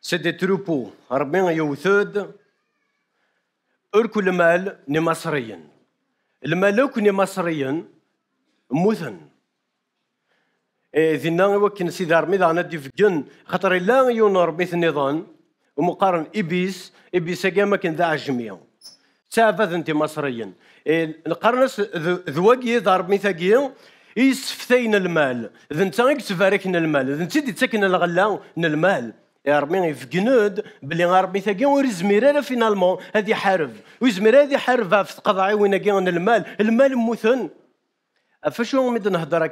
S2: c'est des troupeaux, Armin يوثد أركل مال نمصريا الملاك نمصريا مثن ذينا وكن سيدي رمي دعنا ديفجن خاطر لا ينرمي النظام ومقارن ابيس ابيس كما كان ذا عجميه تعبد انت مصريا القرنس ذواقي ضرب مثاقيه يسفتين المال اذا انت غير تباركن المال انت نتا تاكن الغلا من المال يا ربي يفقنود بلي ربي تاكي ور يزمير فينالمون هادي حارب ويزمير هادي حارب في تقضعي وين المال المال موثن فشو مد نهضر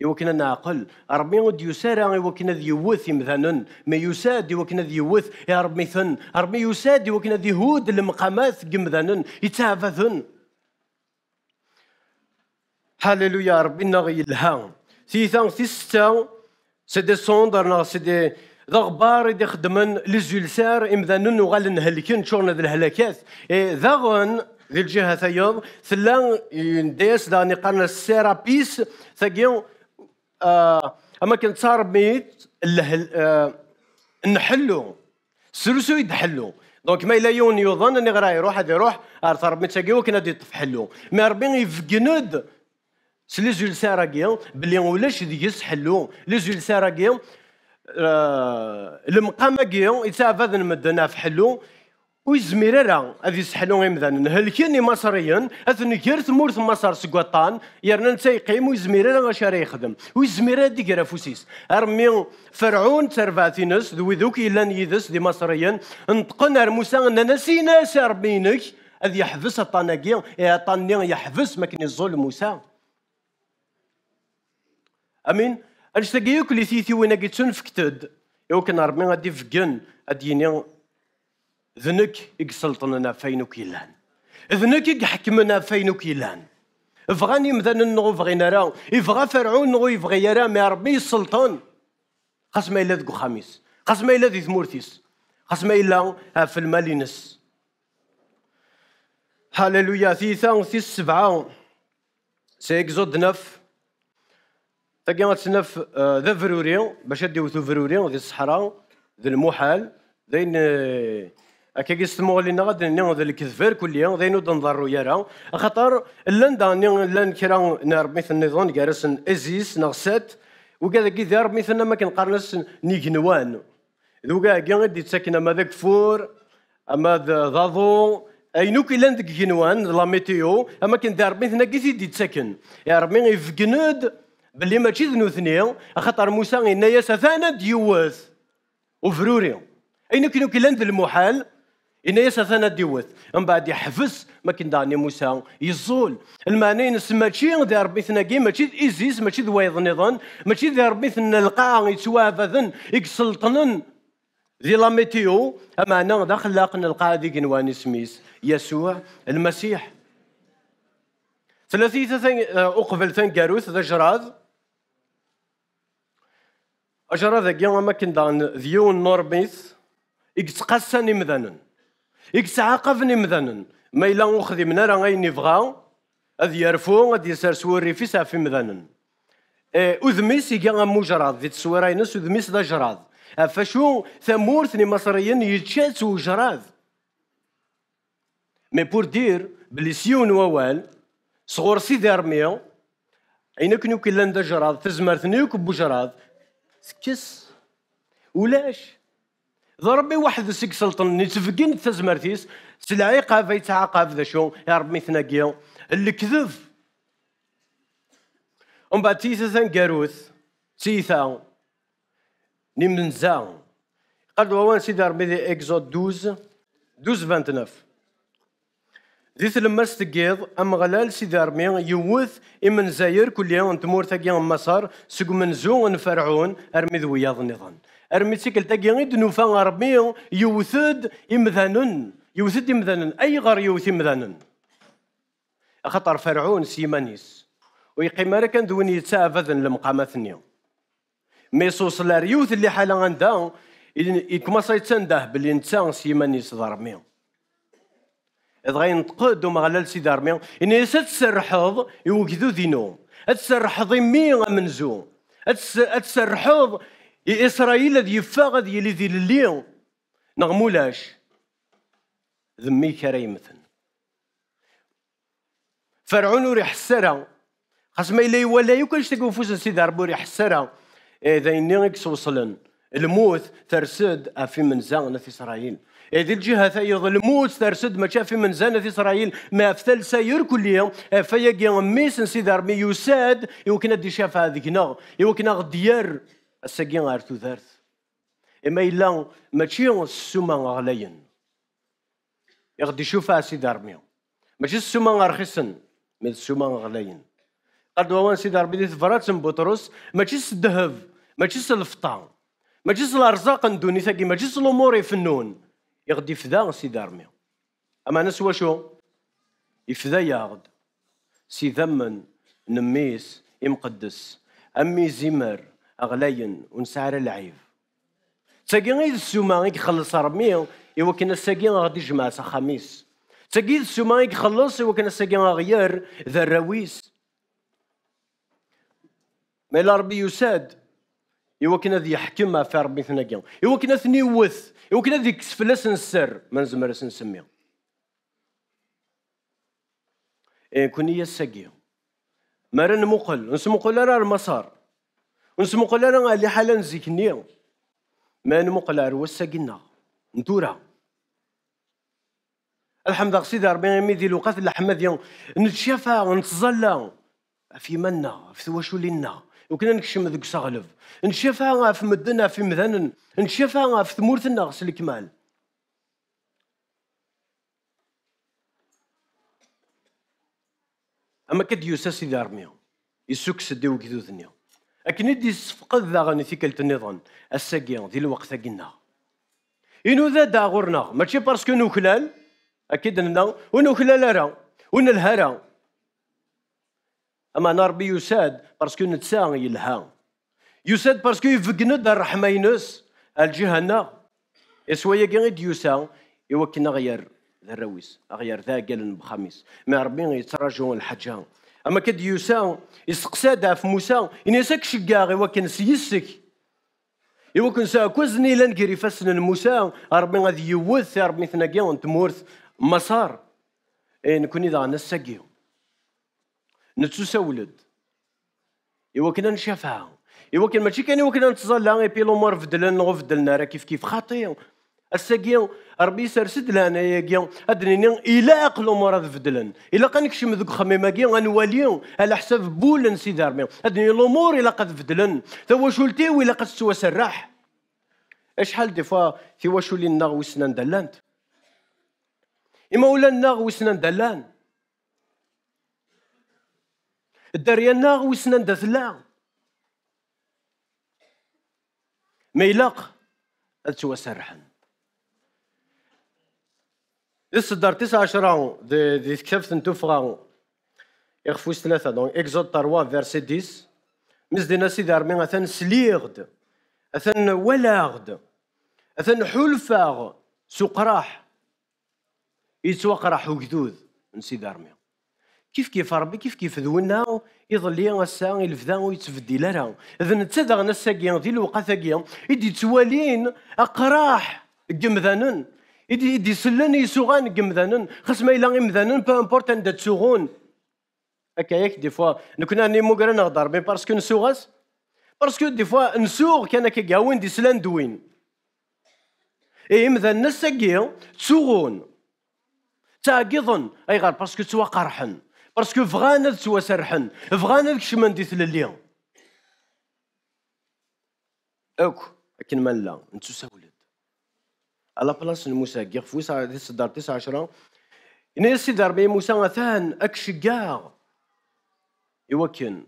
S2: يو كنا نعقل ربي ود يسارع يوكن ذي يوث مثلا ما يساد يوكن ذي يوث يا ربي ثن ربي يساد يوكن ذي هود المقامات قمذنن يتعفثن هللويا ربنا غيلها سيثان في ستة سي دي سوندر سي دي ضغبار اللي خدمن لي زولسار امذانن وغالن نهلكن شورنا ذي الهلاكات ذاغن ذي الجهة ثيض ثلان ديس داني قرن السيرابيس ثقيو اما كان صار ميت نحلو سلسو يدحلو دونك ما الا يون يظن اني غرا يروح هذا يروح ارثر متساقي وكنا دي طفحلو مي ربي يفقند سلي زول زولسار بلي ولاش ديس حلو لي زول راكي المقام كي يتعب هذا المدن في حلو ويزمير راه هذه يسحلوا إمذان هلكين مصريا أثن غير ثمور مصر سقطان يرنا نتا يقيم ويزمير راه غاش راه يخدم ويزمير هادي كرا فوسيس أرمي فرعون ترفاتينس ذو ذوك إلا يدس دي مصريا نطقن موسى أننا نسينا ساربينك اذ يحبس يا طنيا يحبس ما كان الظلم موسى امين كل ياك لي تيثيوين كي تنفكتد كان ربي غادي يفكن غادي يني ذنك يسلطننا فين كيلان ذنك يحكمنا فين كيلان فغاني مذان نغو بغينا راه يبغى فرعون نغو يبغي راه مي ربي يسلطن خاص ما الا ذكو خميس خاص ما الا ذي ثمورتيس خاص ما الا في المالينس هللويا ثيثا ثي السبعه سيكزود نف تلقى غتسنى في آه، ذا فروري باش يديو ذا فروري ذي الصحراء ذي المحال آه، ذي هكا كي سمو لينا غادي نيو ذا كل يوم ذي نود نضرو يارا خاطر لندا لان كرا نربي النظام كارس ازيس نغسات وكذا كي دار مثلنا ما كنقارنش نيكنوان دوكا كي غادي تساكن اما ذاك فور اما ذا ضاضو اينو كي لان ديك كنوان لا ميتيو اما كندار مثلنا كي تيدي تسكن يا يعني ربي يفقند باللي ماشي ذنوثني خاطر موسى إن ياس ثانا ديوث وفروري أين كنو كيلاند المحال إن ياس ثانا ديوث من بعد يحفز ما كان داني موسى يزول المعنى نس ماشي غدي ربي ثناكي ماشي إيزيس ماشي ذي وايض نظن ماشي ذي ربي ثنا القاع يتوافذن يكسلطنن ذي لا ميتيو أما أنا داخل دا خلاقنا القاعدي كنواني سميس يسوع المسيح ثلاثي أقبل ثان ثنكاروث ذا جراذ أجرى ذاك ما كان دان ذيون نورميث يتقاسان إكس يتعاقبن امذانا ما الا وخدمنا راه غاين يبغى اذ يرفو غادي يسار سوري ريفيس في مذانا اذميس يقا مجرد ذي السويرة ينس اذميس دا جراد فشو ثني مصريين يتشات وجراد مي بور دير بلي سيون ووال صغور سيدي رمية عينك نوكي لاندا دا جراد تزمرت نيوك بوجراد سكس ولاش ضربي واحد سيك سلطن نتفقين تزمرتيس سلعيقة في تعاقب ذا شو يا رب مثنا قيو اللي كذف ام باتيسة ثان قاروث سيثا نمنزا قد ووان سيدار بذي اكزود دوز دوز فانتنف دي تلماس تقيض أمغلال سيدي رمي يوث إمن زاير كل يوم تمور ثقيا مصر سق زون فرعون أرمي ذوياض نظام أرمي تسيكل تقيا غيد نوفا ربي يوثد إمذانن يوثد إمذانن أي غار يوث إمذانن خطر فرعون سيمانيس ويقيم راه كان دون يتسافذ المقامة ثنيا ميسوس لاريوث يوث اللي حالا غندا يكمصا يتسنده باللي نتا سيمانيس ضرميه إذ غينتقد ومغلل سيدي رميان إني حوض يوجدو دينو تسرحض إمي منزو حوض إسرائيل ذي فاغ ذي اللي ذي اللي نغمولاش ذمي كريمثن فرعون ريح السرا خاص ما إلا يولى يوكلش تلقى فوز سيدي ربي ريح السرا إذا إني وصلن الموت ترسد في منزان في إسرائيل هذه الجهة في ظلموت ترسد ما في من زانة إسرائيل ما أفتل سير كلية فيا قيام ميسن سيدار مي يساد يمكن أدي شاف هذيك نغ يمكن أغديار الساقين غارتو ثارث إما إلا ماشي السومة غلاين يغدي شوفها سيدي ربي ماشي السومة رخيصن من السومة غلاين قد وان سيدي ربي دي تفرات بطرس ماشي الذهب ماشي الفطا ماشي الارزاق ندوني ثقي ماشي الامور يفنون يغدي يفدا سي دارمي اما انا شو يفدا يغد سي ذمن نميس يمقدس امي زمر اغلاين ونسعر العيب تاكي غير السوما غير يخلص ايوا كنا ساكي غادي يجمع خميس تاكي السوما غير يخلص كنا ساكي غير ذا الراويس مي ربي يساد ذي يحكم ما في ربي ثناكيا يوكن يوكنا نيوث يوكن اذ يكسف لاس السر ما نزمرس نسميه إيه كون هي الساقيه ما راه نمقل نسمقل راه المسار مقل راه اللي حالا نزيك النية ما نمقل راه الساقينا ندورها الحمد لله سيدي ربي مي ذي الوقت الحمد ديالو نتشافى ونتظلى في منا في واش لنا وكنا نكشم ذوك سغلب نشافها غاف مدنا في مذنن نشافها غاف ثمورتنا غس الكمال اما كد يوساس اذا رميو يسوك سدي وكذو ثنيا اكن يدي صفقد ذا غني ثيكلت النظام الساقيا ذي الوقت قلنا إنو ذا داغورنا ماشي باسكو نوكلال أكيد أنا ونوكلال راه ونالها راه اما انا ربي يساد باسكو نتسا يلها يساد باسكو يفقند الرحمه ينس الجهنة اسويا كي غيد يسا يوكنا غير الرويس غير ذا قال بخميس ما ربي يتراجعوا الحجه اما كد يوسا يسقسادا في موسى ينساك شقا غي وكن سيسك إوا كون كوزني لنكري فاسن موسى ربي غادي يوث ربي كيون تمورث مسار إن كوني ذا نساكيو نتسوس ولد ايوا كنا نشافها ايوا كان ماشي كان ايوا كنا نتزلا اي بي لومور فدلن فدلنا راه كيف كيف خاطي الساقيا ربي سرسد لنا يا كيا ادنيني الا اقل امور فدلن الا قنكشم ذوك خميمه كيا غنولي على حساب بولن سيدي ربي ادني الامور الا قد فدلن تواشولتي ولا قد سوا سراح اشحال دي فوا في واشولي النغ وسنا دلانت اما ولا النغ وسنا دلان الداريانا ويسنا ندات لا ما يلاق اتوا سرحن الصدر 19 دي دي كتبت انتو فغاو اخفوس ثلاثة دونك اكزود 3 فيرسي 10 مس دينا سيدي ارمي اثن سليغد اثن ولاغد اثن حلفاغ سقراح يتوقراح وكذوذ من سيدي ارمي كيف كيف ربي كيف كيف ذونا يظلي اسا يلفدا ويتفدي راه اذا نتا داغنا الساقيا دي الوقت يدي توالين اقراح جمذانن يدي يدي سلان يسوغان جمذانن خاص ما الا غيمذانن با امبورت عندها تسوغون هكاياك دي فوا نكون اني موكرا نهضر مي باسكو نسوغاس باسكو دي فوا نسوغ كان كيكاون دي سلان دوين اي مثلا الساقيا تسوغون تاقضن اي غير باسكو توا قرحن باسكو سرحن تتوسرحن بغانا كشمن ديت للي اوك لكن ما لا انتو ساولد على بلاص موسى كيغ فويس صدر 9 10 يا سيدي ربي موسى مثلا اكشكاغ يوكن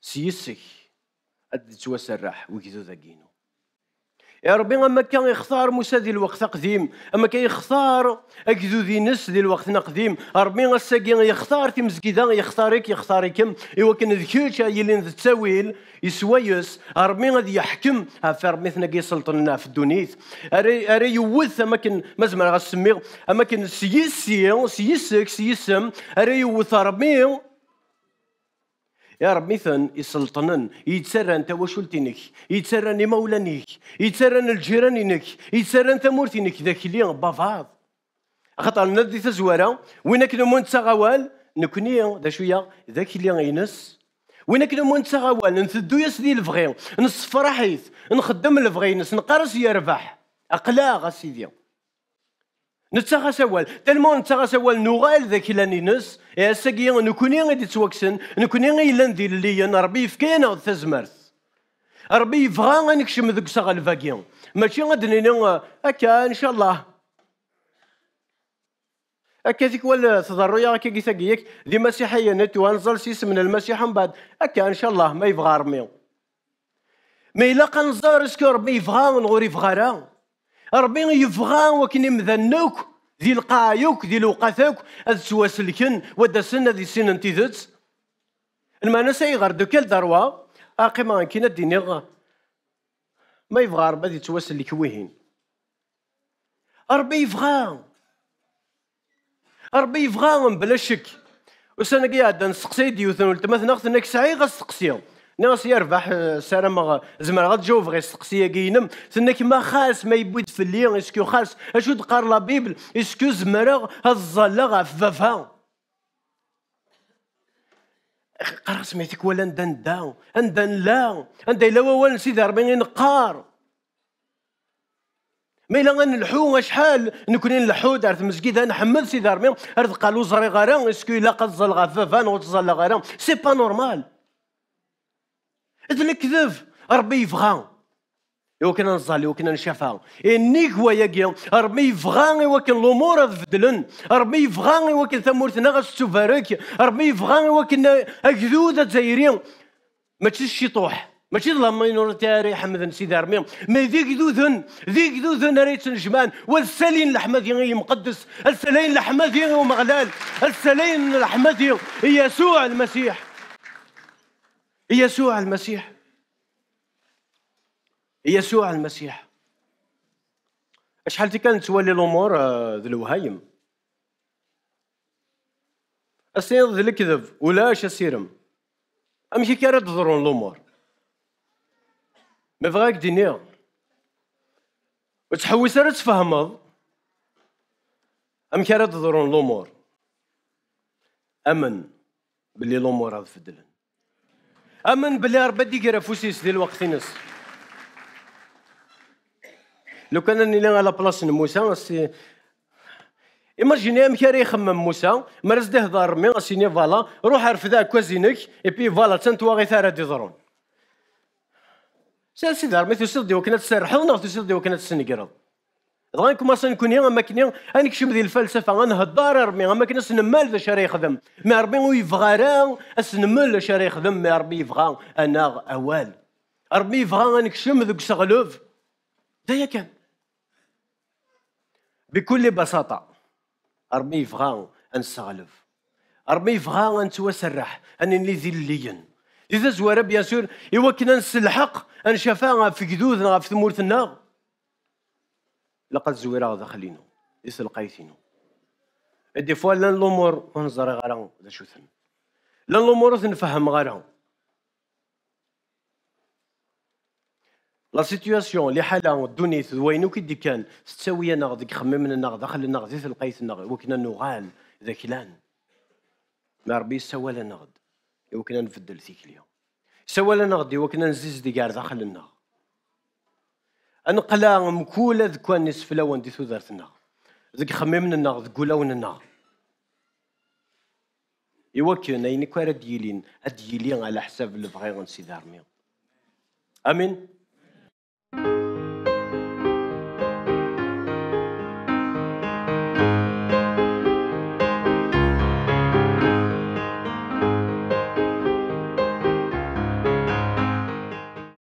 S2: سيسك اد سرح وكذو ذاكينو يا ربي اما كان يختار موسى ذي الوقت قديم اما كان يختار اكذو ذي نس ذي الوقت قديم ربي الساقي يختار تمزكيدا يختارك يختاركم ايوا كان ذكيتش يلي تساويل يسويس ربي غادي يحكم في ربي ثنا كيسلطننا في الدونيس اري اري يوث اما كان مازال غنسميو اما كان سيسي سيسك سيسم اري يوث ربي يا رب مثلا يسلطنن يتسرن توشلتينك يتسرن مولانيك يتسرن الجيرانينك يتسرن تمورتينك ذاكلي بافاض خاطر ندي تزوارا وين مونت تساغوال نكوني ذا شوية ذاك اللي غينس وين كنمون تساغوال نتدو ياس دي الفغي نصفر حيث نخدم الفغي نس نقرس يربح أقلاغ أسيدي نتسغى سوال تلمون نتسغى سوال نغال ذاك الى نينس يا إيه، ساقي نكوني غادي تسوكسن نكوني غي لان ذي اللي ربي فكينا ثزمرث ربي يفغى نكشم ذوك ساغا الفاكيون ماشي غادي هكا ان شاء الله هكا ذيك ولا تضرويا هكا كي ساقيك ذي مسيحيه نت وانزل سيس من المسيح من بعد هكا ان شاء الله ما يفغار رميو مي لا كنزار اسكو ربي يفغى ونغور يفغى ربي يفغى وكن مذنوك ذي لقايوك ذي لوقاثوك اذ سواسلكن ودسن ذي سن انت ذت المانسة يغر دو كال دروا اقيما كينا دينيغ ما يفغى ربي ذي تواسلك ويهين ربي يفغى ربي يفغى بلا شك وسنقيا دان نسقسي ديوثن ولتمثنا خصنا كسعي غا ناس يربح آه، سلام زعما غتجاوب غير السقسيه كينم سنا كيما خاص ما يبود في الليل اسكو خاص اشو تقار لا بيبل اسكو زمرا الظله غفافها قرا سمعتك ولا ندان داو ندان لا ندا لا ولا سيدي ربي نقار ما الا غنلحو شحال نكون نلحو دارت مسجد نحمل سيدي ربي ارد قالو زري غارا اسكو الا قزل غفافا نوتزل غارا سي با نورمال اذ نكذب ربي كنا نزال نصلي كنا نشافها اني هوايا ربي يو يوكل الامور تبدلن ربي يو يوكل ثمور غاس تبارك ربي يو يوكل اجدود الجزائري ما تشيش طوح ماشي لا مينورتاري حمد سيدي أرميم ما ذيك ذوذن ذيك ذن ريت نجمان والسالين الحمدي مقدس السالين الحمدي ومغلال السالين الحمدي يسوع المسيح يسوع المسيح يسوع المسيح شحال كانت تولي الامور آه، ذي الوهايم السيد ذي الكذب ولاش السيرم امشي راه تضرون الامور ما بغاك دينيا وتحوس راه تفهمض امشي راه تضرون الامور امن باللي الامور غادي تفدلن أمن بلي ربي غير فوسيس ديال الوقت نس لو كان راني على بلاص موسى سي ايماجيني امك راه يخمم موسى مرز ده دار مي سيني فالا روح ارفد كوزينك اي بي فالا تنتوا غي ثار دي ضرون سير سي رمي مي ديو كنا تسرحوا نغ تسير ديو كنا دغيا كوماسا نكون غا ماكني غنكشف ديال الفلسفه غنهضر ربي غا ماكن سنمال ذا شري يخدم ما ربي يبغى راه اسنمل شري يخدم ما ربي يبغى انا اوال ربي يبغى غنكشم ذوك سغلوف دايا كان بكل بساطه ربي يبغى نسغلف ربي توسرح نتوسرح انني ذليا اذا زوار بيان سور ايوا كنا نسلحق شفاها في جدودنا في ثمورتنا لقد زويرا غدا خلينو يس لقايتينو دي فوا لان لومور ما نزري غارا دا شو لان لومور تنفهم غارا لا سيتياسيون اللي حالا الدنيا وينو كي كان تساوي انا غادي نخمم انا غدا خلينا غدا انا وكنا نغال ذا كلان ما ربي سوى لنا غد وكنا نفدل ذيك اليوم سوى لنا غدي وكنا نزيز ديكار داخل النار أنقلا مكولا ذكوا نسفلا وندي ثوذرتنا ذك خممنا ذك قولوننا يوكن أين كوار ديلين أديلين على حساب اللي بغيغن سيدي أمين